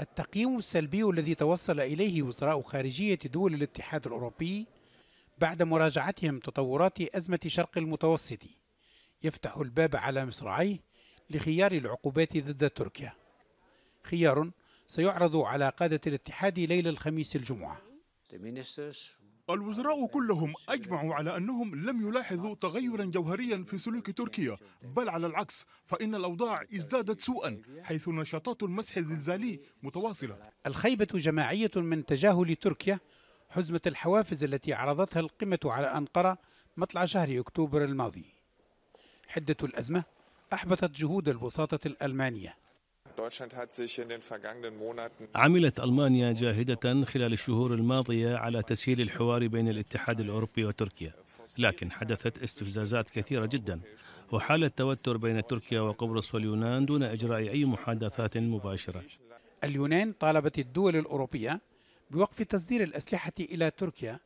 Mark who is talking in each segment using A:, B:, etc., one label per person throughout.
A: التقييم السلبي الذي توصل إليه وزراء خارجية دول الاتحاد الأوروبي بعد مراجعتهم تطورات أزمة شرق المتوسط يفتح الباب على مصراعيه لخيار العقوبات ضد تركيا خيار سيعرض على قادة الاتحاد ليلة الخميس الجمعة
B: الوزراء كلهم أجمعوا على أنهم لم يلاحظوا تغيرا جوهريا في سلوك تركيا بل على العكس فإن الأوضاع ازدادت سوءا حيث نشاطات المسح الزلزالي
A: متواصلة الخيبة جماعية من تجاهل تركيا حزمة الحوافز التي عرضتها القمة على أنقرة مطلع شهر أكتوبر الماضي حدة
C: الأزمة أحبطت جهود الوساطة
A: الألمانية
C: عملت ألمانيا جاهدة خلال الشهور الماضية على تسهيل الحوار بين الاتحاد الأوروبي وتركيا لكن حدثت استفزازات كثيرة جدا وحال التوتر بين تركيا وقبرص واليونان دون إجراء أي محادثات مباشرة
A: اليونان طالبت الدول الأوروبية بوقف تصدير الأسلحة إلى تركيا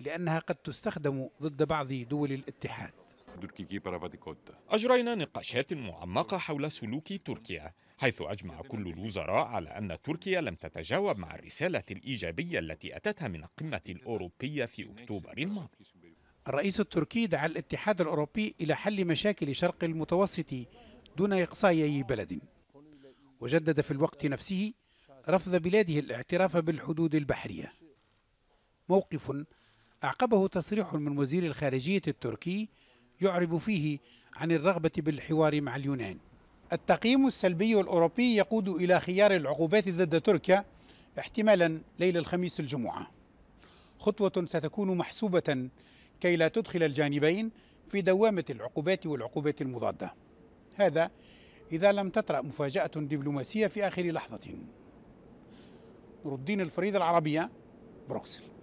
B: لأنها قد تستخدم ضد بعض دول الاتحاد تركيكي برافاتيكوتا أجرينا نقاشات معمقة حول سلوك تركيا حيث أجمع كل الوزراء على أن تركيا لم تتجاوب مع الرسالة الإيجابية التي أتتها من القمة الأوروبية في أكتوبر الماضي الرئيس التركي دعا الاتحاد الأوروبي إلى حل مشاكل شرق
A: المتوسط دون إقصاء أي بلد وجدد في الوقت نفسه رفض بلاده الاعتراف بالحدود البحرية موقف أعقبه تصريح من وزير الخارجية التركي يعرب فيه عن الرغبة بالحوار مع اليونان التقييم السلبي الأوروبي يقود إلى خيار العقوبات ضد تركيا احتمالا ليل الخميس الجمعة خطوة ستكون محسوبة كي لا تدخل الجانبين في دوامة العقوبات والعقوبات المضادة هذا إذا لم تطرأ مفاجأة دبلوماسية في آخر لحظة نور الدين الفريد العربية بروكسل